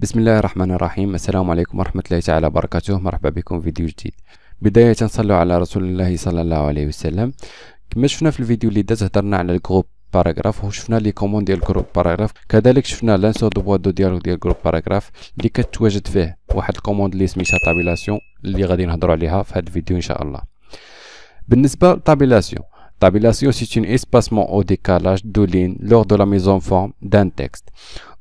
بسم الله الرحمن الرحيم السلام عليكم ورحمة الله تعالى وبركاته مرحبا بكم في فيديو جديد بداية نصلوا على رسول الله صلى الله عليه وسلم كما شفنا في الفيديو اللي داز هضرنا على الجروب باراغراف وشفنا لي كومون ديال الجروب باراغراف كذلك شفنا لانسور دو بوادو ديالو ديال الجروب باراغراف اللي كتواجد فيه واحد الكوموند اللي سميتها طابيلاسيون اللي غادي نهضروا عليها في هذا الفيديو ان شاء الله بالنسبه لطابيلاسيون Tabulation, c'est un espacement au décalage de lignes lors de la mise en forme d'un texte.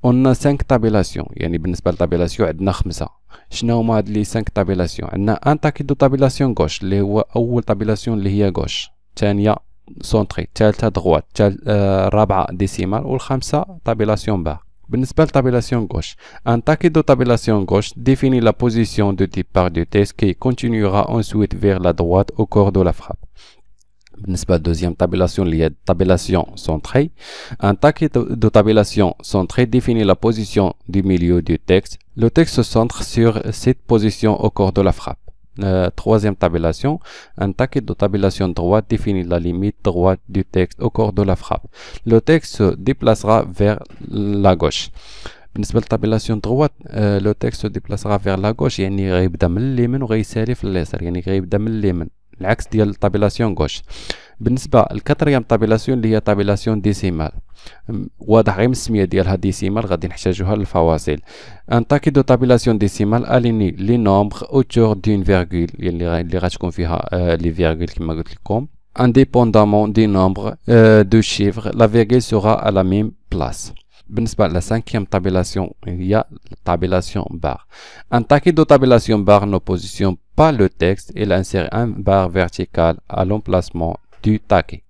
اون 5 طابيلاسيون يعني بالنسبه للطابيلاسيون عندنا خمسه شنو هما هاد لي 5 طابيلاسيون عندنا ان تاكي دو طابيلاسيون غوش اللي هو اول طابيلاسيون اللي هي غوش ثانيه سونتري ثالثه دغوات الرابعه ديسيمال والخامسه طابيلاسيون با بالنسبه للطابيلاسيون غوش ان تاكي دو طابيلاسيون غوش ديفيني لا بوزيسيون دو تيب بار دو تيست كي كونتينيورا سويت فيغ لا دروات او كور دو لا فراب pas, deuxième tabulation, il y a tabulation centrée. Un taquet de tabulation centrée définit la position du milieu du texte. Le texte se centre sur cette position au corps de la frappe. troisième tabulation, un taquet de tabulation droite définit la limite droite du texte au corps de la frappe. Le texte se déplacera vers la gauche. Euh, le texte se déplacera vers texte gauche. العكس ديال الطابيلاسيون غوش بالنسبه الكاتريام طابيلاسيون اللي هي طابيلاسيون ديسيمال واضح غير من السميه ديالها ديسيمال غادي نحتاجوها للفواصل ان تاكي دو طابيلاسيون ديسيمال اليني لي نومبر اوتور دون فيرغول اللي اللي غتكون فيها لي آه، فيرغول كما قلت لكم indépendamment des nombres euh, de chiffres la virgule sera à la même place La cinquième tabulation, il y a la tabulation barre. Un taquet de tabulation barre ne positionne pas le texte et insère un barre vertical à l'emplacement du taquet.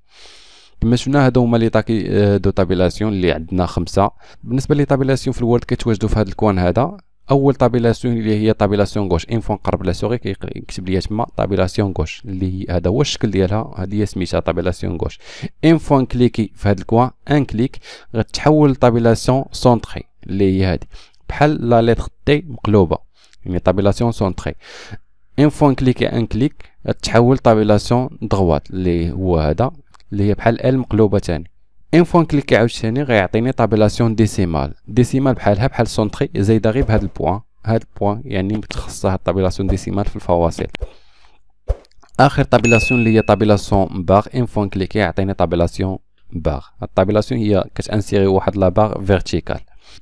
Monsieur Nara, donc, euh, les taquets de tabulation, il y a des taquets de tabulation. Nara, la tabulation, le monde qui est toujours à l'écoute, اول طابيلاسيون اللي هي طابيلاسيون غوش اين فوا نقرب لا سوغي كيكتب ليا تما طابيلاسيون غوش اللي هي هذا هو الشكل ديالها هذه هي سميتها طابيلاسيون غوش اين فوا نكليكي في هذا الكوان ان كليك غتحول لطابيلاسيون سونتري اللي هي هذه بحال لا ليتر تي مقلوبه يعني طابيلاسيون سونتري اين فوا نكليكي ان كليك غتحول طابيلاسيون دغوات اللي هو هذا اللي هي بحال ال مقلوبه ثاني ان فوا نكليكي عاوتاني غيعطيني طابيلاسيون ديسيمال ديسيمال بحالها بحال سونتري زايده غير بهاد البوان هاد البوان يعني متخصصه هاد الطابيلاسيون ديسيمال في الفواصل اخر طابيلاسيون اللي هي طابيلاسيون باغ ان فوا كليك يعطيني طابيلاسيون باغ الطابيلاسيون هي كتانسيري واحد لا باغ فيرتيكال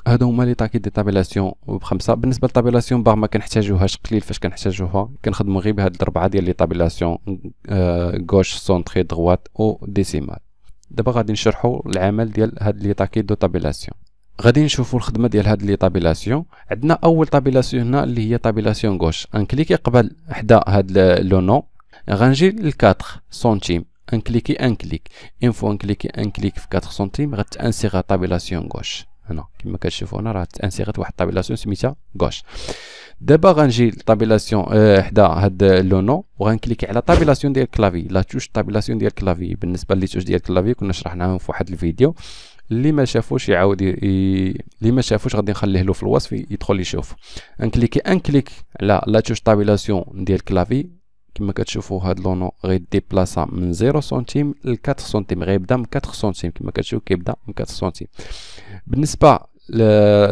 هادو هما لي تاكيد دي طابيلاسيون بخمسه بالنسبه للطابيلاسيون باغ ما كنحتاجوهاش قليل فاش كنحتاجوها كنخدمو غير بهاد الاربعه ديال لي طابيلاسيون غوش سونتري دغوات او ديسيمال دابا غادي نشرحوا العمل ديال هاد لي تاكيد دو طابيلاسيون غادي نشوفوا الخدمه ديال هاد لي طابيلاسيون عندنا اول طابيلاسيون هنا اللي هي طابيلاسيون غوش انكليكي قبل حدا هاد لو نو غنجي ل 4 سنتيم انكليكي انكليك اون فوا انكليكي انكليك في 4 سنتيم غتانسيغ طابيلاسيون غوش هنا كما كتشوفوا هنا راه تانسيغت واحد طابيلاسيون سميتها غوش دابا غنجي لطابيلاسيون آه، حدا هاد لو نو وغنكليكي على طابيلاسيون ديال الكلافي لا توش طابيلاسيون ديال الكلافي بالنسبه لي توش ديال الكلافي كنا شرحناهم في واحد الفيديو اللي ما شافوش يعاود اللي ما شافوش غادي نخليه له في الوصف يدخل يشوف انكليكي انكليك على لا توش طابيلاسيون ديال الكلافي كما كتشوفوا هاد لونو غيديبلاسا من 0 سنتيم ل 4 سنتيم غيبدا من 4 سنتيم كما كتشوف كيبدا من 4 سنتيم بالنسبه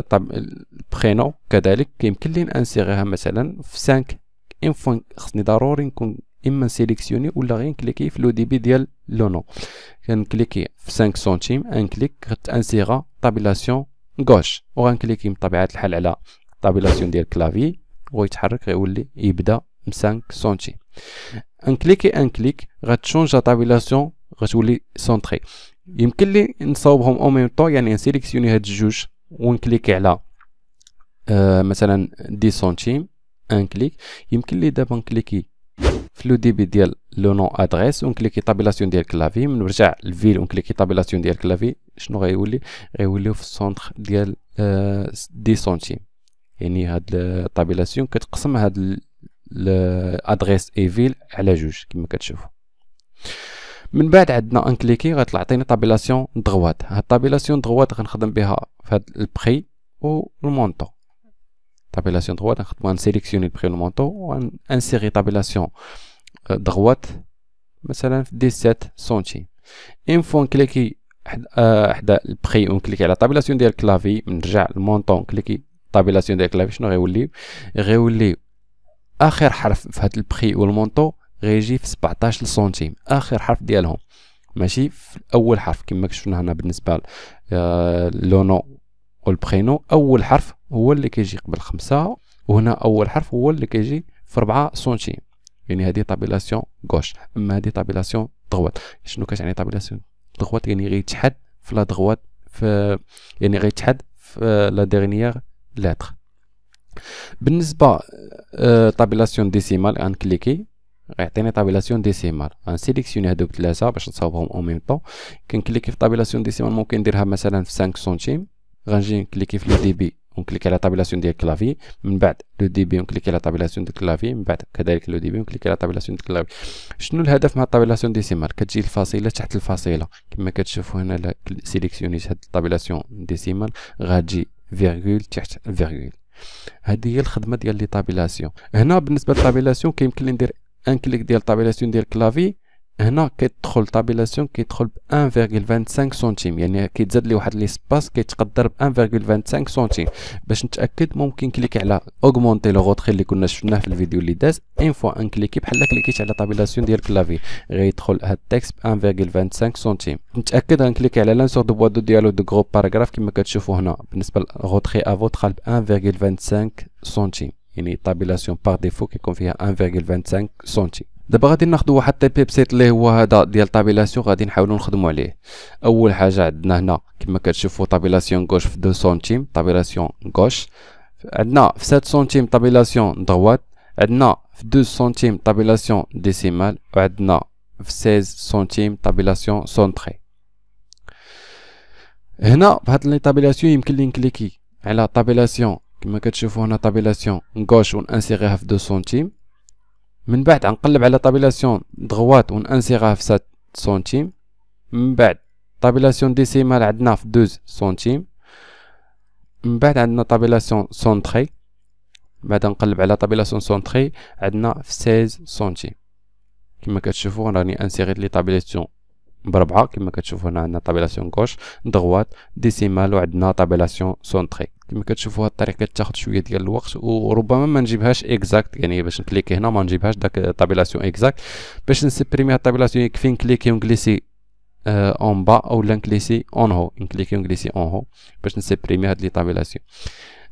طب البرينو كذلك يمكن لي انسيغيها مثلا في 5 فون خصني ضروري نكون اما نسيليكسيوني ولا غير نكليكي في لو ديبي ديال لو نو كنكليكي في 5 سنتيم ان كليك غتانسيغا طابيلاسيون غوش وغنكليكي بطبيعه الحال على طابيلاسيون ديال كلافي ويتحرك غيولي يبدا ب 5 سنتيم ان ان كليك غتشونج طابيلاسيون غتولي سونتري يمكن لي نصاوبهم او ميم طو يعني نسيليكسيوني هاد الجوج ونكليكي على آه مثلا دي سنتيم ان كليك يمكن لي دابا نكليكي في لو ديبي ديال لو نون ادريس ونكليكي طابيلاسيون ديال كلافي من نرجع للفيل ونكليكي طابيلاسيون ديال كلافي شنو غيولي غيوليو في السونتر ديال آه دي سنتيم يعني هاد الطابيلاسيون كتقسم هاد الادريس اي فيل على جوج كما كتشوفوا من بعد عندنا ان كليكي غتعطيني طابيلاسيون دغوات هاد الطابيلاسيون دغوات غنخدم بها فهاد البخي و المونطو طابيلاسيون دغوات نخدمو نسيليكسيوني البخي و المونطو و وانسيغي طابيلاسيون دغوات مثلا في ديسات سنتيم اون فوا نكليكي حدا البخي و نكليكي على طابيلاسيون ديال الكلافي نرجع المونطو نكليكي طابيلاسيون ديال الكلافي شنو غيولي غيولي اخر حرف في هاد البخي المونطو غيجي في 17 سنتيم اخر حرف ديالهم ماشي في اول حرف كما شفنا هنا بالنسبه آه، لونو والبرينو اول حرف هو اللي كيجي قبل خمسة وهنا اول حرف هو اللي كيجي في 4 سنتيم يعني هذه طابيلاسيون غوش اما هذه طابيلاسيون دغوات شنو كتعني طابيلاسيون دغوات يعني غيتحد في لا دغوات في يعني غيتحد في لا ديرنيير لاتر بالنسبه آه، طابيلاسيون ديسيمال كليكي غيعطيني طابيلاسيون ديسيمال غنسيليكسيوني هادو بثلاثه باش نصاوبهم او ميم طون كنكليكي في طابيلاسيون ديسيمال ممكن نديرها مثلا في 5 سنتيم غنجي نكليكي في لو دي بي ونكليكي على طابيلاسيون ديال الكلافي من بعد لو دي بي ونكليكي على طابيلاسيون ديال الكلافي من بعد كذلك لو دي بي ونكليكي على طابيلاسيون ديال الكلافي شنو الهدف مع الطابيلاسيون ديسيمال كتجي الفاصيله تحت الفاصيله كما كتشوفوا هنا سيليكسيونيت هاد الطابيلاسيون ديسيمال غتجي فيرغول تحت فيرغول هذه هي الخدمه ديال لي طابيلاسيون هنا بالنسبه للطابيلاسيون كيمكن لي ندير ان كليك ديال طابيلاسيون ديال الكلافي هنا كيدخل طابيلاسيون كيدخل ب 1.25 سنتيم يعني كيتزاد لي واحد ليسباس كيتقدر ب 1.25 سنتيم باش نتاكد ممكن كليك على اوغمونتي لو غوتخي اللي كنا شفناه في الفيديو اللي داز ان فوا ان كليكي بحال كليكيت على طابيلاسيون ديال الكلافي غيدخل هاد التكست ب 1.25 سنتيم نتاكد غنكليكي على لانسور دو بوادو ديالو دو غرو باراغراف كما كتشوفوا هنا بالنسبه لغوتخي افو دخل ب 1.25 سنتيم يعني طابيلاسيون باغ ديفو كيكون فيها 1.25 سنتيم دابا غادي ناخذ واحد البيبسيت اللي هو هذا ديال طابيلاسيون غادي نحاولوا نخدموا عليه اول حاجه عندنا هنا كما كتشوفوا طابيلاسيون غوش في 2 سنتيم طابيلاسيون غوش عندنا في 7 سنتيم طابيلاسيون دروات عندنا في 2 سنتيم طابيلاسيون ديسيمال وعندنا في 16 سنتيم طابيلاسيون سونتري هنا بهاد لي طابيلاسيون يمكن لي نكليكي على طابيلاسيون كما كتشوفوا هنا طابيلاسيون غوش ونانسيغيها في 2 سنتيم من بعد غنقلب على طابيلاسيون دغوات ونانسيغها في 7 سنتيم من بعد طابيلاسيون ديسيمال عندنا في دوز سنتيم من بعد عندنا طابيلاسيون سونتري بعد نقلب على طابيلاسيون سونتري عندنا في 16 سنتيم كما كتشوفوا راني انسيغيت لي طابيلاسيون بربعة كما كتشوفوا هنا عندنا طابيلاسيون كوش دغوات ديسيمال وعندنا طابيلاسيون سونتري كما كتشوفوا هاد الطريقه كتاخد شويه ديال الوقت وربما ما نجيبهاش اكزاكت يعني باش نكليكي هنا ما نجيبهاش داك طابيلاسيون اكزاكت باش نسبريمي هاد الطابيلاسيون يكفي نكليكي ونكليسي آه، اون با اولا نكليسي اون هو نكليكي ونكليسي اون هو باش نسبريمي هاد لي طابيلاسيون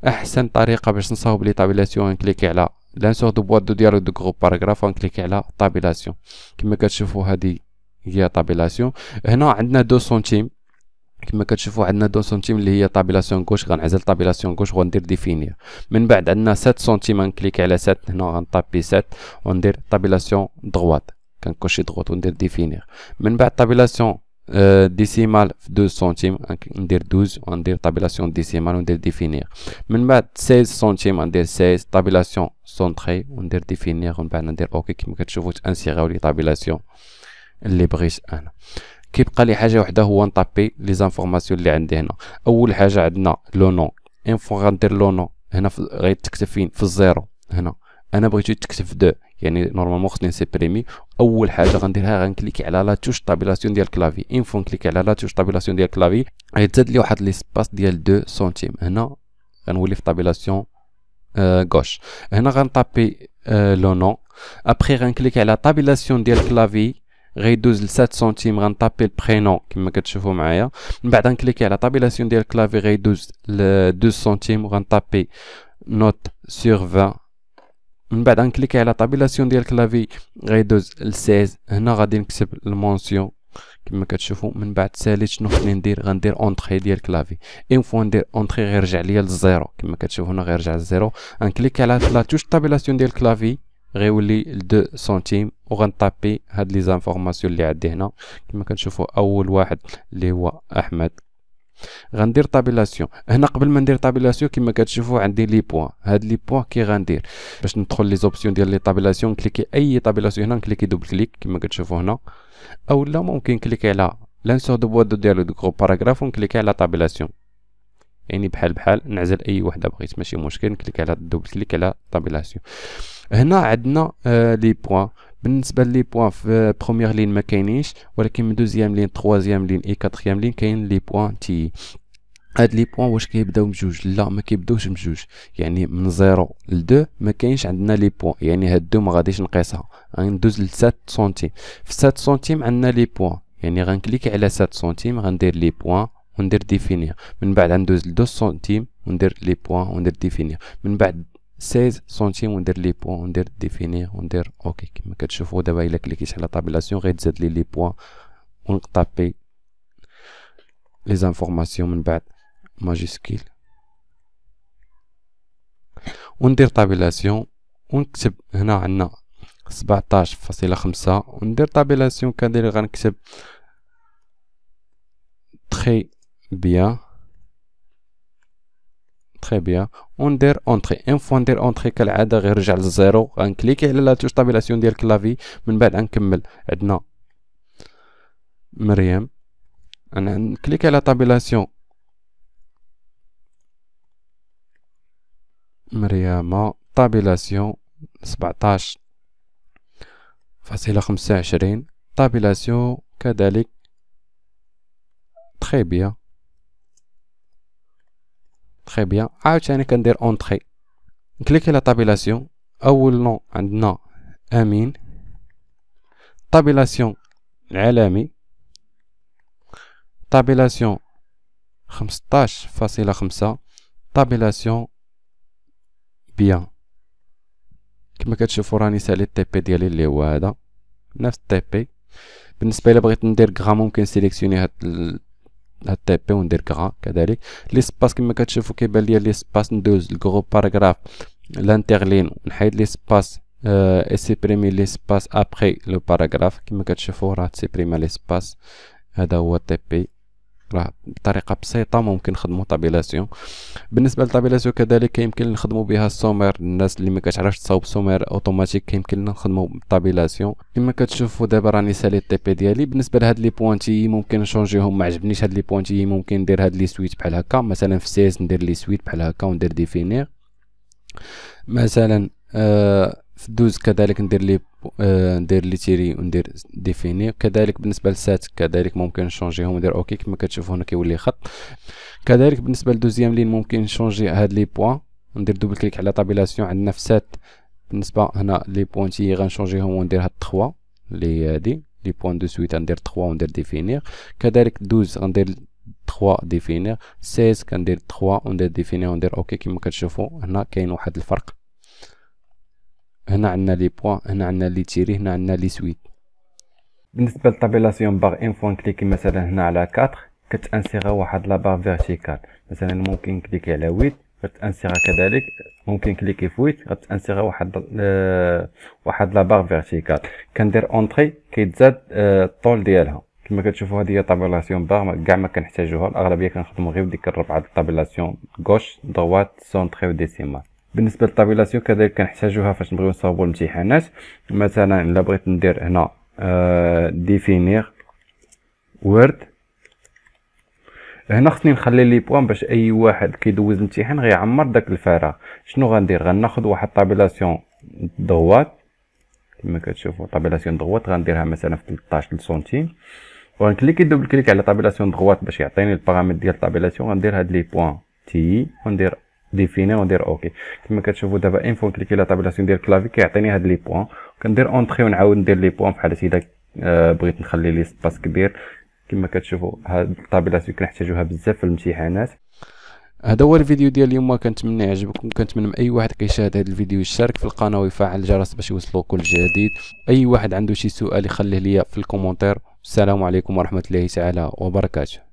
احسن طريقه باش نصاوب لي طابيلاسيون نكليكي على لانسور دو بواد دو ديالوغ دو جروب باراغراف ونكليكي على طابيلاسيون كما كتشوفوا هادي هي طابيلاسيون هنا عندنا دو سنتيم كما كتشوفوا عندنا دو سنتيم اللي هي طابيلاسيون كوش غنعزل طابيلاسيون كوش وغندير ديفينير من بعد عندنا 7 سنتيم نكليك على 7 هنا غنطابي 7 وندير طابيلاسيون دغوات كنكوشي دغوات وندير ديفينير من بعد طابيلاسيون آه، ديسيمال في 2 سنتيم ندير 12 وندير طابيلاسيون ديسيمال وندير ديفينير من بعد 16 سنتيم ندير 16 طابيلاسيون سونتري وندير ديفينير ومن بعد ندير اوكي كما كتشوفوا تانسيغاو لي طابيلاسيون اللي بغيت انا كيبقى لي حاجه وحده هو نطابي لي زانفورماسيون اللي عندي هنا اول حاجه عندنا لو نو انفو غندير لو نو هنا غيتكتب فين في الزيرو هنا انا بغيتو تكتب دو يعني نورمالمون خصني نسيبريمي اول حاجه غنديرها غنكليكي على لا توش طابيلاسيون ديال الكلافي فون نكليكي على لا توش طابيلاسيون ديال الكلافي غيتزاد لي واحد ليسباس ديال دو سنتيم هنا غنولي في طابيلاسيون آه، غوش هنا غنطابي آه، لو نون ابخي غنكليكي على طابيلاسيون ديال الكلافي غيدوز ل 7 سنتيم غنطابي البرينون كما كتشوفوا معايا من بعد غنكليكي على طابيلاسيون ديال الكلافي غيدوز ل 2 سنتيم وغنطابي نوت سور 20 من بعد غنكليكي على طابيلاسيون ديال الكلافي غيدوز ل 16 هنا غادي نكتب المونسيون كما كتشوفوا من بعد ساليت شنو خصني ندير غندير اونتري ديال الكلافي اون فوا ندير اونتري غيرجع ليا للزيرو كما كتشوفوا هنا غيرجع للزيرو غنكليكي على لا توش طابيلاسيون ديال الكلافي غيولي لدو سنتيم وغنطابي هاد لي زانفورماسيون اللي عندي هنا كما كنشوفوا اول واحد اللي هو احمد غندير طابيلاسيون هنا قبل ما ندير طابيلاسيون كما كتشوفوا عندي لي بوان هاد لي بوان كي غندير باش ندخل لي زوبسيون ديال لي طابيلاسيون كليكي اي طابيلاسيون هنا نكليكي دوبل كليك كما كتشوفوا هنا اولا ممكن كليكي على لانسور دو بوادو ديالو دو كرو باراغراف ونكليكي على طابيلاسيون يعني بحال بحال نعزل اي وحده بغيت ماشي مشكل نكليك على دوبل كليك على طابيلاسيون هنا عندنا لي آه، بوان بالنسبه لي بوان في بروميير لين ما كاينينش ولكن من دوزيام لين تروازيام لين اي كاتريام لين كاين لي بوان تي هاد لي بوان واش كيبداو بجوج لا ما كيبداوش بجوج يعني من زيرو 2 ما كاينش عندنا لي بوان يعني هاد دو ما غاديش نقيسها غندوز ل 7 سنتيم في 7 سنتيم عندنا لي بوان يعني غنكليكي على 7 سنتيم غندير لي بوان وندير ديفينير من بعد غندوز ل 2 سنتيم وندير لي بوان وندير ديفينير من بعد 16 سنتيم وندير لي بوان وندير ديفيني وندير اوكي كما كتشوفوا دابا الا كليكيت على طابيلاسيون غيتزاد لي لي بوان ونقطع بي لي زانفورماسيون من بعد ماجيسكيل وندير طابيلاسيون ونكتب هنا عندنا 17.5 وندير طابيلاسيون كندير غنكتب تري بيان تري بيان وندير اونتري ان فوا ندير اونتري كالعاده غير رجع للزيرو غنكليكي على لا توش طابيلاسيون ديال كلافي من بعد غنكمل عندنا مريم انا نكليك على طابيلاسيون مريم طابيلاسيون 17 فاصلة خمسة عشرين طابيلاسيون كذلك تخي بيان تخي بيان عاوتاني كندير اونتخي نكليكي لا طابيلاسيون اول نو عندنا امين طابيلاسيون العالمي طابيلاسيون خمسطاش فاصلة خمسة طابيلاسيون بيان كما كتشوفو راني سالي التي بي ديالي اللي هو هذا نفس التي بي بالنسبه الا بغيت ندير كغا ممكن سيليكسيوني هاد هاد تي بي وندير كذلك لي سباس كما كتشوفوا كيبان ليا لي سباس ندوز الكرو باراغراف لانتيغلين ونحيد لي سباس اي آه، سيبريمي لي سباس ابخي لو باراغراف كما كتشوفوا راه تسيبريما لي سباس هذا هو تي بي راه بطريقه بسيطه ممكن نخدموا طابيلاسيون بالنسبه للطابيلاسيون كذلك يمكن نخدموا بها السومير الناس اللي ما كتعرفش تصاوب سومير اوتوماتيك يمكن نخدموا بالطابيلاسيون كما كتشوفوا دابا راني سالي تي بي ديالي بالنسبه لهاد لي بوانتي ممكن نشونجيهم ما عجبنيش هاد لي بوانتي ممكن ندير هاد لي سويت بحال هكا مثلا في سيز ندير لي سويت بحال هكا وندير ديفينير مثلا آه في الدوز كذلك ندير لي آه، ندير لي تيري وندير ديفيني كذلك بالنسبه للسات كذلك ممكن نشونجيهم ندير اوكي كما كتشوفوا هنا كيولي خط كذلك بالنسبه للدوزيام لين ممكن نشونجي هاد لي بوان ندير دوبل كليك على طابيلاسيون عندنا في سات بالنسبه هنا لي تي غنشونجيهم وندير هاد 3 لي هادي لي بوان دو سويت ندير 3 وندير ديفينير كذلك 12 غندير 3 ديفينير 16 كندير 3 وندير ديفينير وندير اوكي كما كتشوفوا هنا كاين واحد الفرق هنا عندنا لي بوان هنا عندنا لي تيري هنا عندنا لي سويت بالنسبه للطابيلاسيون باغ ان فوا كليكي مثلا هنا على 4 كتانسيغا واحد لا بار فيرتيكال مثلا ممكن نكليكي على 8 غتانسيغا كذلك ممكن كليكي في 8 غتانسيغا واحد آه، واحد لا بار فيرتيكال كندير اونتري كيتزاد الطول آه، ديالها كما كتشوفوا هذه هي طابيلاسيون باغ كاع ما كنحتاجوها الاغلبيه كنخدموا غير بديك الربعه د الطابيلاسيون غوش دروات سونتري ديسيمال بالنسبه للطابيلاسيون كذلك كنحتاجوها فاش نبغيو نصاوبو الامتحانات مثلا الا بغيت ندير هنا آه ديفينير وورد هنا خصني نخلي لي بوان باش اي واحد كيدوز الامتحان غيعمر داك الفراغ شنو غندير غناخذ واحد طابيلاسيون دغوات كما كتشوفوا طابيلاسيون دغوات غنديرها مثلا في 13 سنتيم وغنكليكي دوبل كليك على طابيلاسيون دغوات باش يعطيني البارامتر ديال طابيلاسيون غندير هاد لي بوان تي وندير ديفيني وندير اوكي كما كتشوفوا دابا اين فون كليكي لا طابلاسيون ديال كلافي كيعطيني هاد لي بوان كندير اونتري ونعاود ندير لي بوان بحال اذا بغيت نخلي لي سباس كبير كما كتشوفوا هاد الطابلاسيون كنحتاجوها بزاف في الامتحانات هذا هو الفيديو ديال اليوم كنتمنى يعجبكم كنتمنى اي واحد كيشاهد هذا الفيديو يشارك في القناه ويفعل الجرس باش يوصلو كل جديد اي واحد عنده شي سؤال يخليه ليا في الكومنتير السلام عليكم ورحمه الله تعالى وبركاته